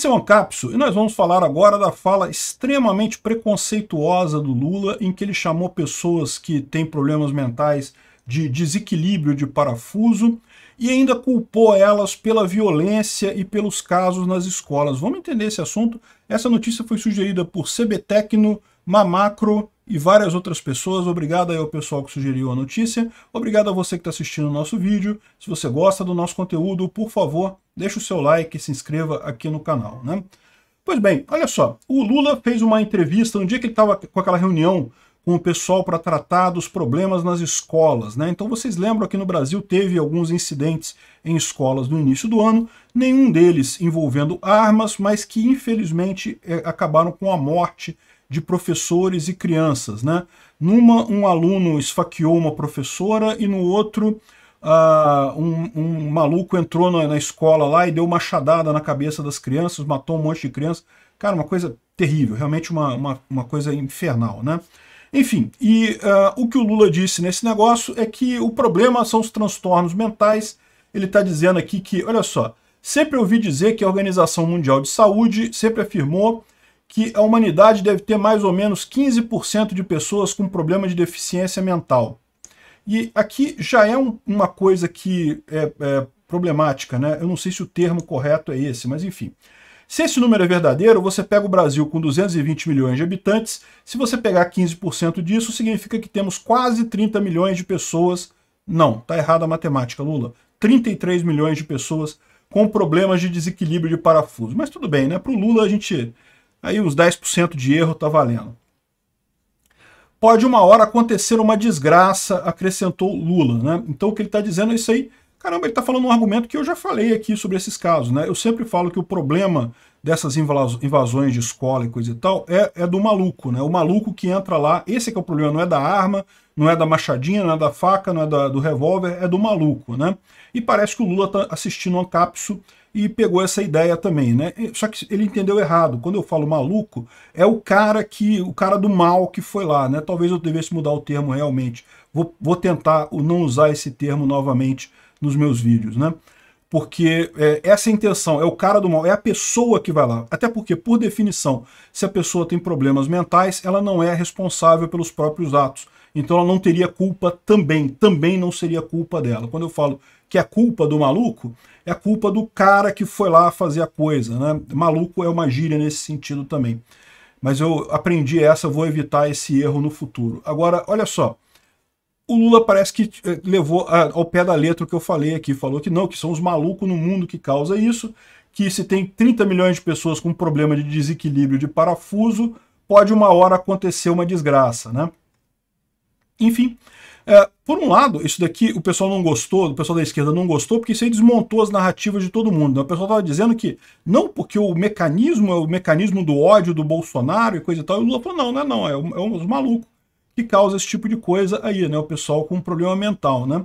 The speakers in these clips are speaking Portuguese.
Esse é o Ancapso e nós vamos falar agora da fala extremamente preconceituosa do Lula, em que ele chamou pessoas que têm problemas mentais de desequilíbrio de parafuso e ainda culpou elas pela violência e pelos casos nas escolas. Vamos entender esse assunto? Essa notícia foi sugerida por Tecno, Mamacro e várias outras pessoas. Obrigado aí ao pessoal que sugeriu a notícia. Obrigado a você que está assistindo o nosso vídeo. Se você gosta do nosso conteúdo, por favor, deixe o seu like e se inscreva aqui no canal. Né? Pois bem, olha só. O Lula fez uma entrevista no um dia que ele estava com aquela reunião com o pessoal para tratar dos problemas nas escolas. Né? Então vocês lembram que no Brasil teve alguns incidentes em escolas no início do ano, nenhum deles envolvendo armas, mas que infelizmente é, acabaram com a morte de professores e crianças. Né? Numa, um aluno esfaqueou uma professora e no outro, uh, um, um, maluco entrou na, na, escola lá e deu uma machadada na cabeça das crianças, matou um monte de crianças. Cara, uma coisa terrível, realmente uma, uma, uma coisa infernal. Né? Enfim, e uh, o que o Lula disse nesse negócio é que o problema são os transtornos mentais. Ele está dizendo aqui que, olha só, sempre ouvi dizer que a Organização Mundial de Saúde sempre afirmou que a humanidade deve ter mais ou menos 15% de pessoas com problema de deficiência mental. E aqui já é um, uma coisa que é, é problemática, né? Eu não sei se o termo correto é esse, mas enfim. Se esse número é verdadeiro, você pega o Brasil com 220 milhões de habitantes, se você pegar 15% disso, significa que temos quase 30 milhões de pessoas... Não, tá errada a matemática, Lula. 33 milhões de pessoas com problemas de desequilíbrio de parafuso. Mas tudo bem, né? Para o Lula a gente aí os 10% de erro tá valendo. Pode uma hora acontecer uma desgraça, acrescentou Lula, né? Então o que ele está dizendo é isso aí. Caramba, ele está falando um argumento que eu já falei aqui sobre esses casos, né? Eu sempre falo que o problema dessas invasões de escola e coisa e tal, é, é do maluco, né? O maluco que entra lá, esse é que o problema, não é da arma, não é da machadinha, não é da faca, não é da, do revólver, é do maluco, né? E parece que o Lula tá assistindo um capso e pegou essa ideia também, né? Só que ele entendeu errado. Quando eu falo maluco, é o cara que o cara do mal que foi lá, né? Talvez eu devesse mudar o termo realmente. Vou, vou tentar não usar esse termo novamente nos meus vídeos, né? Porque é, essa é a intenção, é o cara do mal, é a pessoa que vai lá. Até porque, por definição, se a pessoa tem problemas mentais, ela não é responsável pelos próprios atos. Então ela não teria culpa também, também não seria culpa dela. Quando eu falo que é culpa do maluco, é culpa do cara que foi lá fazer a coisa. Né? Maluco é uma gíria nesse sentido também. Mas eu aprendi essa, vou evitar esse erro no futuro. Agora, olha só, o Lula parece que eh, levou ao pé da letra o que eu falei aqui, falou que não, que são os malucos no mundo que causa isso, que se tem 30 milhões de pessoas com problema de desequilíbrio de parafuso, pode uma hora acontecer uma desgraça, né? Enfim, é, por um lado, isso daqui o pessoal não gostou, o pessoal da esquerda não gostou, porque isso aí desmontou as narrativas de todo mundo. Né? O pessoal estava dizendo que não porque o mecanismo é o mecanismo do ódio do Bolsonaro e coisa e tal, e o Lula falou, não, não é não, é, o, é os malucos que causa esse tipo de coisa aí, né? O pessoal com problema mental, né?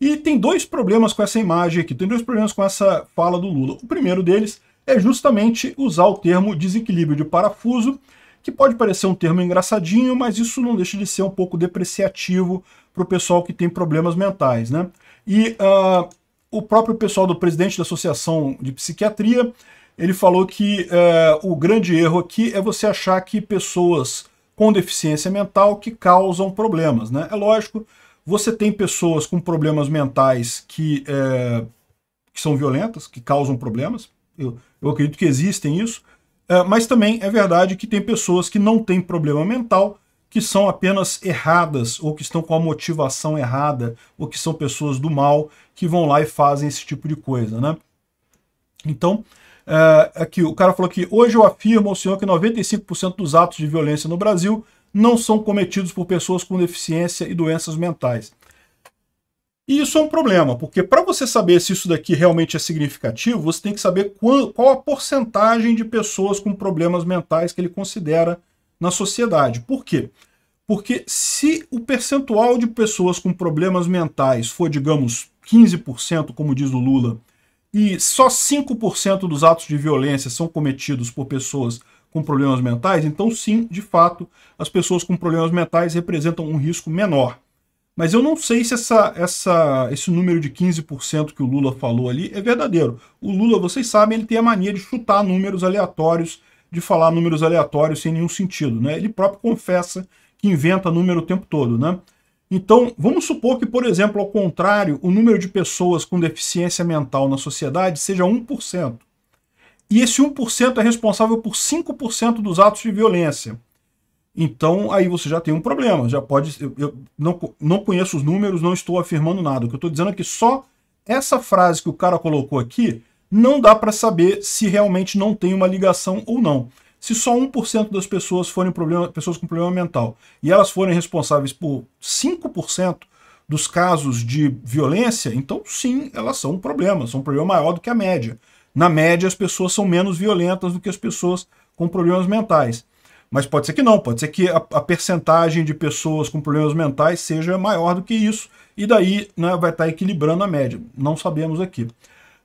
E tem dois problemas com essa imagem aqui, tem dois problemas com essa fala do Lula. O primeiro deles é justamente usar o termo desequilíbrio de parafuso, que pode parecer um termo engraçadinho, mas isso não deixa de ser um pouco depreciativo para o pessoal que tem problemas mentais, né? E uh, o próprio pessoal do presidente da Associação de Psiquiatria, ele falou que uh, o grande erro aqui é você achar que pessoas com deficiência mental que causam problemas. Né? É lógico, você tem pessoas com problemas mentais que, é, que são violentas, que causam problemas. Eu, eu acredito que existem isso. É, mas também é verdade que tem pessoas que não têm problema mental, que são apenas erradas, ou que estão com a motivação errada, ou que são pessoas do mal que vão lá e fazem esse tipo de coisa. Né? Então, Uh, aqui, o cara falou que hoje eu afirmo ao senhor que 95% dos atos de violência no Brasil não são cometidos por pessoas com deficiência e doenças mentais. E isso é um problema, porque para você saber se isso daqui realmente é significativo, você tem que saber qual, qual a porcentagem de pessoas com problemas mentais que ele considera na sociedade. Por quê? Porque se o percentual de pessoas com problemas mentais for, digamos, 15%, como diz o Lula, e só 5% dos atos de violência são cometidos por pessoas com problemas mentais, então sim, de fato, as pessoas com problemas mentais representam um risco menor. Mas eu não sei se essa, essa, esse número de 15% que o Lula falou ali é verdadeiro. O Lula, vocês sabem, ele tem a mania de chutar números aleatórios, de falar números aleatórios sem nenhum sentido. Né? Ele próprio confessa que inventa número o tempo todo. Né? Então, vamos supor que, por exemplo, ao contrário, o número de pessoas com deficiência mental na sociedade seja 1%. E esse 1% é responsável por 5% dos atos de violência. Então, aí você já tem um problema. Já pode. Eu, eu não, não conheço os números, não estou afirmando nada. O que eu estou dizendo é que só essa frase que o cara colocou aqui não dá para saber se realmente não tem uma ligação ou não. Se só 1% das pessoas forem problema, pessoas com problema mental e elas forem responsáveis por 5% dos casos de violência, então sim, elas são um problema, são um problema maior do que a média. Na média, as pessoas são menos violentas do que as pessoas com problemas mentais. Mas pode ser que não, pode ser que a, a percentagem de pessoas com problemas mentais seja maior do que isso, e daí né, vai estar tá equilibrando a média. Não sabemos aqui.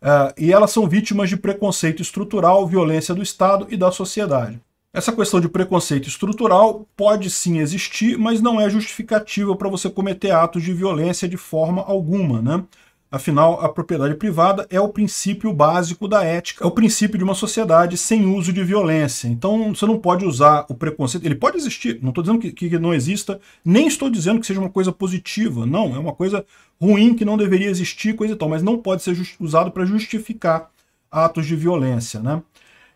É, e elas são vítimas de preconceito estrutural, violência do Estado e da sociedade. Essa questão de preconceito estrutural pode sim existir, mas não é justificativa para você cometer atos de violência de forma alguma. Né? Afinal, a propriedade privada é o princípio básico da ética, é o princípio de uma sociedade sem uso de violência. Então, você não pode usar o preconceito. Ele pode existir, não estou dizendo que, que não exista, nem estou dizendo que seja uma coisa positiva. Não, é uma coisa ruim que não deveria existir, coisa e tal, mas não pode ser usado para justificar atos de violência. Né?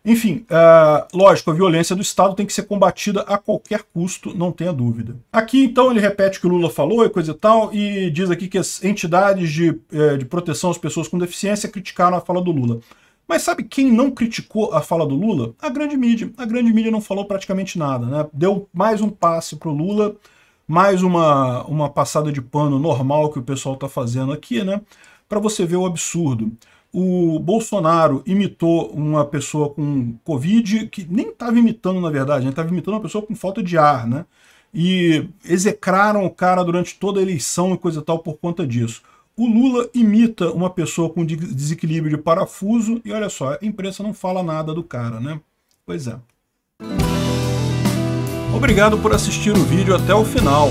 Enfim, uh, lógico, a violência do Estado tem que ser combatida a qualquer custo, não tenha dúvida. Aqui, então, ele repete o que o Lula falou e coisa e tal, e diz aqui que as entidades de, eh, de proteção às pessoas com deficiência criticaram a fala do Lula. Mas sabe quem não criticou a fala do Lula? A grande mídia. A grande mídia não falou praticamente nada, né? Deu mais um passe pro Lula, mais uma, uma passada de pano normal que o pessoal tá fazendo aqui, né? Para você ver o absurdo o Bolsonaro imitou uma pessoa com Covid, que nem estava imitando, na verdade, estava né? imitando uma pessoa com falta de ar, né? E execraram o cara durante toda a eleição e coisa e tal por conta disso. O Lula imita uma pessoa com desequilíbrio de parafuso e olha só, a imprensa não fala nada do cara, né? Pois é. Obrigado por assistir o vídeo até o final.